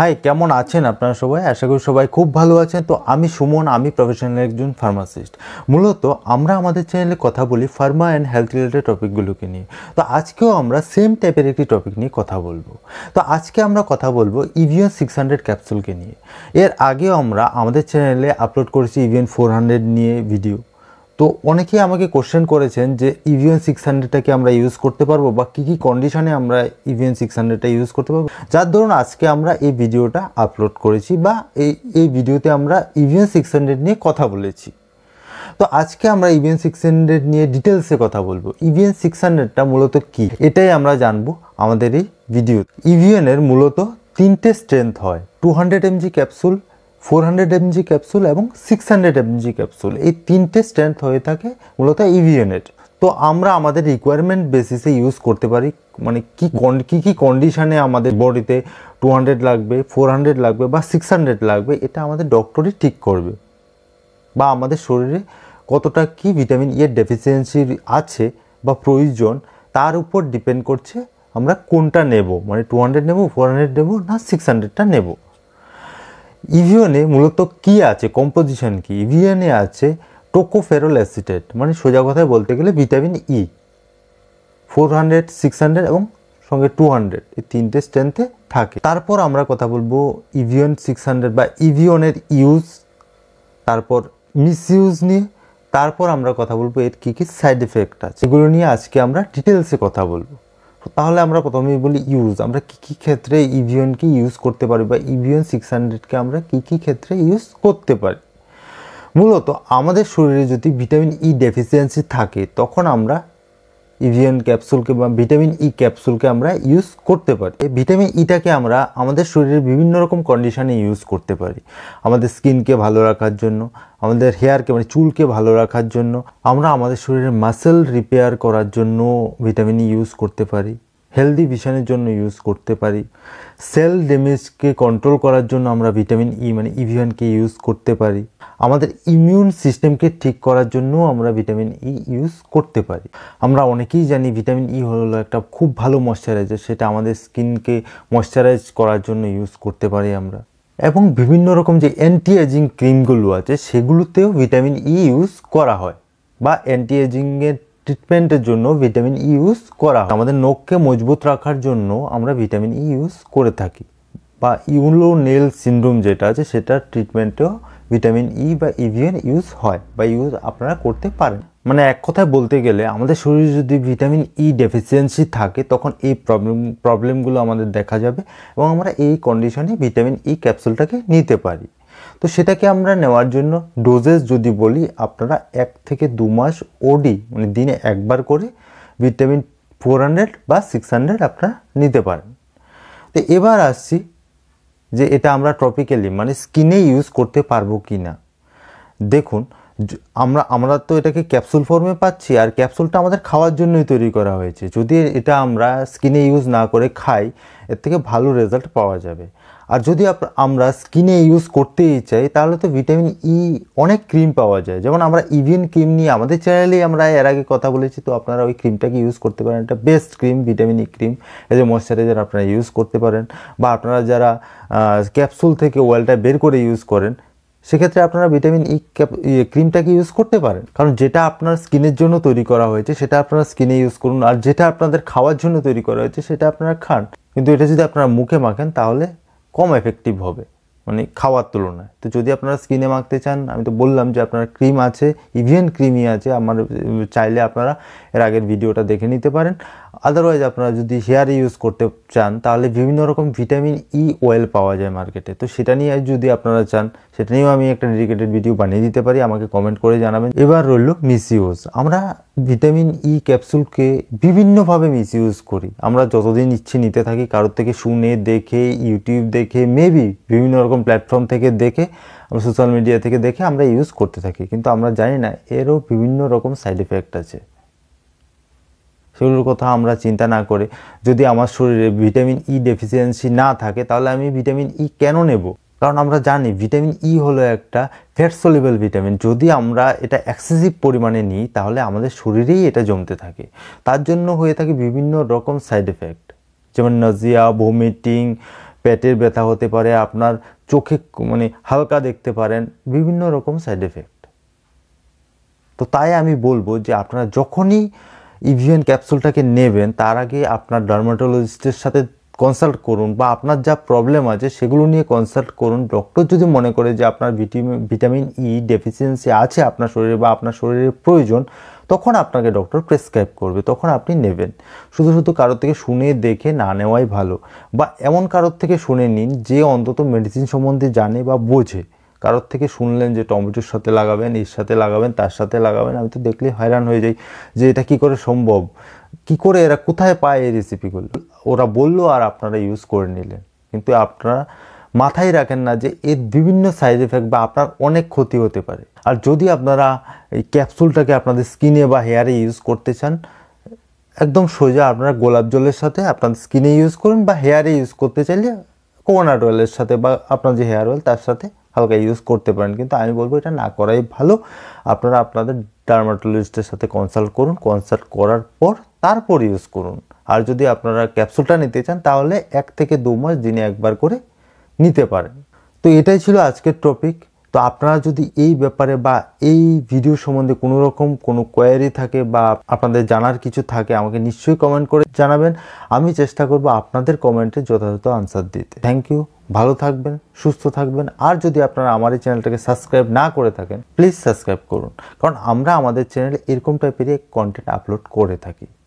high কেমন আছেন আপনারা সবাই আশা করি সবাই খুব ভালো আছেন তো আমি সুমন আমি প্রফেশনাল একজন ফার্মাসিস্ট মূলত আমরা আমাদের চ্যানেলে কথা বলি ফার্মা অ্যান্ড হেলথ রিলেটেড টপিকগুলোকে নিয়ে তো আজকেও আমরা সেম টাইপের একটি টপিক নিয়ে কথা বলবো তো আজকে আমরা কথা বলবো ইভিএন সিক্স হান্ড্রেড ক্যাপসুলকে নিয়ে এর আগেও আমরা আমাদের চ্যানেলে আপলোড করেছি ইভিএন ফোর হান্ড্রেড নিয়ে ভিডিও তো অনেকেই আমাকে কোশ্চেন করেছেন যে ইভিএন সিক্স হান্ড্রেডটাকে আমরা ইউজ করতে পারবো বা কী কী কন্ডিশনে আমরা ইভিএন সিক্স হান্ড্রেডটা ইউজ করতে পারবো যার ধরুন আজকে আমরা এই ভিডিওটা আপলোড করেছি বা এই এই ভিডিওতে আমরা ইভিএন সিক্স হান্ড্রেড নিয়ে কথা বলেছি তো আজকে আমরা ইভিএন সিক্স হান্ড্রেড নিয়ে ডিটেলসে কথা বলবো ইভিএন সিক্স হান্ড্রেডটা মূলত কি এটাই আমরা জানবো আমাদের এই ভিডিও ইভিএনের মূলত তিনটে স্ট্রেংথ হয় two hundred mg capsule four hundred mg capsule এবং সিক্স হান্ড্রেড এমজি ক্যাপসুল এই তিনটে স্ট্রেংথ হয়ে থাকে মূলত ইভিএনের তো আমরা আমাদের রিকোয়ারমেন্ট বেসিসে ইউজ করতে পারি মানে কি কী কী কন্ডিশানে আমাদের বডিতে টু হান্ড্রেড লাগবে ফোর হান্ড্রেড লাগবে বা সিক্স হান্ড্রেড লাগবে এটা আমাদের ডক্টরই ঠিক করবে বা আমাদের শরীরে কতটা কি ভিটামিন ইয়ের ডেফিসিয়েন্সি আছে বা প্রয়োজন তার উপর ডিপেন্ড করছে আমরা কোনটা নেব মানে টু হান্ড্রেড নেবো ফোর হান্ড্রেড নেবো না সিক্স হান্ড্রেডটা নেবো ইভিয়নে e মূলত কি আছে কম্পোজিশন কি ইভিয়নে e আছে টোকোফেরল অ্যাসিটেট মানে সোজা কথায় বলতে গেলে vitamin E four hundred six hundred এবং সঙ্গে টু হান্ড্রেড এই তিনটে স্ট্রেন্থে থাকে তারপর আমরা কথা বলবো ইভিয়ন সিক্স হান্ড্রেড বা ইভিয়নের e ইউজ তারপর মিসইউজ নিয়ে তারপর আমরা কথা বলবো এর কী কী সাইড এফেক্ট আছে এগুলো নিয়ে আজকে আমরা ডিটেলসে কথা বলবো তাহলে আমরা প্রথমে বলি ইউজ আমরা কী কী ক্ষেত্রে ইভিএনকে ইউজ করতে পারি বা ইভিএন সিক্স হান্ড্রেডকে আমরা কী কী ক্ষেত্রে ইউজ করতে পারি মূলত আমাদের শরীরে যদি ভিটামিন ই ডেফিসিয়েন্সি থাকে তখন আমরা ইভিএন e ক্যাপসুলকে বা ভিটামিন ই ক্যাপসুলকে আমরা ইউজ করতে পারি এই ভিটামিন ইটাকে e আমরা আমাদের শরীরের বিভিন্ন রকম কন্ডিশানে ইউজ করতে পারি আমাদের স্কিনকে ভালো রাখার জন্য আমাদের হেয়ারকে মানে চুলকে ভালো রাখার জন্য আমরা আমাদের শরীরের মাসেল রিপেয়ার করার জন্য ভিটামিন ই ইউজ করতে পারি হেলদি ভিশনের জন্য ইউজ করতে পারি সেল ড্যামেজকে কন্ট্রোল করার জন্য আমরা ভিটামিন ই e মানে ইভিয়ানকে e ইউজ করতে পারি আমাদের ইমিউন সিস্টেমকে ঠিক করার জন্য আমরা ভিটামিন ই ইউজ করতে পারি আমরা অনেকেই জানি ভিটামিন ই e হলো একটা খুব ভালো ময়শ্চারাইজার সেটা আমাদের স্কিনকে ময়শ্চারাইজ করার জন্য ইউজ করতে পারি আমরা এবং বিভিন্ন রকম যে অ্যান্টি এজিং ক্রিমগুলো আছে সেগুলোতেও ভিটামিন ই ইউজ করা হয় বা অ্যান্টি এজিংয়ের ট্রিটমেন্টের জন্য ভিটামিন ই ইউজ করা আমাদের নখকে মজবুত রাখার জন্য আমরা ভিটামিন ই ইউজ করে থাকি বা ইউলো নেল সিন্ড্রোম যেটা আছে সেটার ট্রিটমেন্টেও ভিটামিন ই বা ইভিএন e ইউজ হয় বা ইউজ আপনারা করতে পারেন মানে এক কথায় বলতে গেলে আমাদের শরীরে যদি ভিটামিন ই ডেফিসিয়েন্সি থাকে তখন এই প্রবলেম প্রবলেমগুলো আমাদের দেখা যাবে এবং আমরা এই কন্ডিশনে ভিটামিন ই ক্যাপসুলটাকে নিতে পারি তো সেটাকে আমরা নেওয়ার জন্য ডোজেস যদি বলি আপনারা এক থেকে দু মাস ওডি মানে দিনে একবার করে ভিটামিন ফোর হান্ড্রেড বা সিক্স হান্ড্রেড আপনারা নিতে পারেন তো এবার আসছি যে এটা আমরা টপিক্যালি মানে স্কিনে ইউজ করতে পারবো কি না দেখুন আমরা আমরা তো এটাকে ক্যাপসুল ফর্মে পাচ্ছি আর ক্যাপসুলটা আমাদের খাওয়ার জন্যই তৈরি করা হয়েছে যদি এটা আমরা স্কিনে ইউজ না করে খাই এর থেকে ভালো রেজাল্ট পাওয়া যাবে আর যদি আমরা স্কিনে ইউজ করতেই চাই তাহলে তো ভিটামিন ই e অনেক ক্রিম পাওয়া যায় যেমন আমরা ইভিন ক্রিম নিয়ে আমাদের চ্যানেলেই আমরা এর আগে কথা বলেছি তো আপনারা ওই ক্রিমটাকে ইউজ করতে পারেন এটা best cream vitamin E cream এদের ময়শ্চারাইজার আপনারা ইউজ করতে পারেন বা আপনারা যারা ক্যাপসুল থেকে ওয়েলটা বের করে ইউজ করেন সেক্ষেত্রে আপনারা ভিটামিন ই ক্রিমটাকে ইউজ করতে পারেন কারণ যেটা আপনার স্কিনের জন্য তৈরি করা হয়েছে সেটা আপনারা স্কিনে ইউজ করুন আর যেটা আপনাদের খাওয়ার জন্য তৈরি করা হয়েছে সেটা আপনারা খান কিন্তু এটা যদি আপনারা মুখে মাখেন তাহলে কম এফেক্টিভ হবে মানে খাওয়ার তুলনায় তো যদি আপনারা স্কিনে মাখতে চান আমি তো বললাম যে আপনার ক্রিম আছে ইভিয়ান ক্রিমই আছে আমার চাইলে আপনারা এর আগের ভিডিওটা দেখে নিতে পারেন আদারওয়াইজ আপনারা যদি হেয়ার ইউজ করতে চান তাহলে বিভিন্ন রকম ভিটামিন ই অয়েল পাওয়া যায় মার্কেটে তো সেটা নিয়ে যদি আপনারা চান সেটা নিয়েও আমি একটা ডেডিকেটেড ভিডিও বানিয়ে দিতে পারি আমাকে কমেন্ট করে জানাবেন এবার রইল মিসইউজ আমরা ভিটামিন ই ক্যাপসুলকে বিভিন্নভাবে মিসইউজ করি আমরা যতদিন ইচ্ছে নিতে থাকি কারোর থেকে শুনে দেখে ইউটিউব দেখে মেবি বিভিন্ন রকম রকম প্ল্যাটফর্ম থেকে দেখে আমরা সোশ্যাল মিডিয়া থেকে দেখে আমরা ইউজ করতে থাকি কিন্তু আমরা জানি না এরও বিভিন্ন রকম সাইড এফেক্ট আছে সেগুলোর কথা আমরা চিন্তা না করে যদি আমার শরীরে ভিটামিন ই ডেফিসিয়েন্সি না থাকে তাহলে আমি ভিটামিন ই e কেন নেব কারণ আমরা জানি ভিটামিন ই e হলো একটা ফ্যাট সলিবল ভিটামিন যদি আমরা এটা এক্সেসিভ পরিমাণে নিই তাহলে আমাদের শরীরেই এটা জমতে থাকে তার জন্য হয়ে থাকে বিভিন্ন রকম সাইড এফেক্ট যেমন নজিয়া ভমিটিং পেটের ব্যথা হতে পারে আপনার চোখে মানে হালকা দেখতে পারেন বিভিন্ন রকম সাইড এফেক্ট তো তাই আমি বলবো যে আপনারা যখনই ইভিএন e ক্যাপসুলটাকে নেবেন তার আগে আপনার ডার্মাটোলজিস্টের সাথে কনসাল্ট করুন বা আপনার যা প্রবলেম আছে সেগুলো নিয়ে কনসাল্ট করুন ডক্টর যদি মনে করে যে আপনার ভিটামিন ভিটামিন ই ডেফিসিয়েন্সি আছে আপনার শরীরে বা আপনার শরীরের প্রয়োজন তখন আপনাকে ডক্টর প্রেসক্রাইব করবে তখন আপনি নেবেন শুধু শুধু কারোর থেকে শুনে দেখে না নেওয়াই ভালো বা এমন কারোর থেকে শুনে নিন যে অন্তত মেডিসিন সম্বন্ধে জানে বা বোঝে কারোর থেকে শুনলেন যে টমেটোর সাথে লাগাবেন এর সাথে লাগাবেন তার সাথে লাগাবেন আমি তো দেখলে হয়রান হয়ে যাই যে এটা কি করে সম্ভব কি করে এরা কোথায় পায় এই রেসিপিগুলো ওরা বললো আর আপনারা ইউজ করে নিলেন কিন্তু আপনারা মাথায় রাখেন না যে এর বিভিন্ন সাইড এফেক্ট বা আপনার অনেক ক্ষতি হতে পারে আর যদি আপনারা এই ক্যাপসুলটাকে আপনাদের স্কিনে বা হেয়ারে ইউজ করতে চান একদম সোজা আপনারা গোলাপ জলের সাথে আপনার স্কিনে ইউজ করুন বা হেয়ারে ইউজ করতে চাইলে কোকোনাট অয়েলের সাথে বা আপনার যে হেয়ার অয়েল তার সাথে হালকা ইউজ করতে পারেন কিন্তু আমি বলবো এটা না করাই ভালো আপনারা আপনাদের ডার্মাটোলজিস্টের সাথে কনসাল্ট করুন কনসাল্ট করার পর তারপর ইউজ করুন আর যদি আপনারা ক্যাপসুলটা নিতে চান তাহলে এক থেকে দু মাস দিনে একবার করে নিতে পারেন তো এটাই ছিল আজকের টপিক তো আপনারা যদি এই ব্যাপারে বা এই ভিডিও সম্বন্ধে কোনো রকম কোনো কোয়ারি থাকে বা আপনাদের জানার কিছু থাকে আমাকে নিশ্চয়ই কমেন্ট করে জানাবেন আমি চেষ্টা করব আপনাদের কমেন্টে যথাযথ আনসার দিতে থ্যাংক ইউ ভালো থাকবেন সুস্থ থাকবেন আর যদি আপনারা আমার এই চ্যানেলটাকে সাবস্ক্রাইব না করে থাকেন প্লিজ সাবস্ক্রাইব করুন কারণ আমরা আমাদের চ্যানেলে এরকম টাইপেরই কন্টেন্ট আপলোড করে থাকি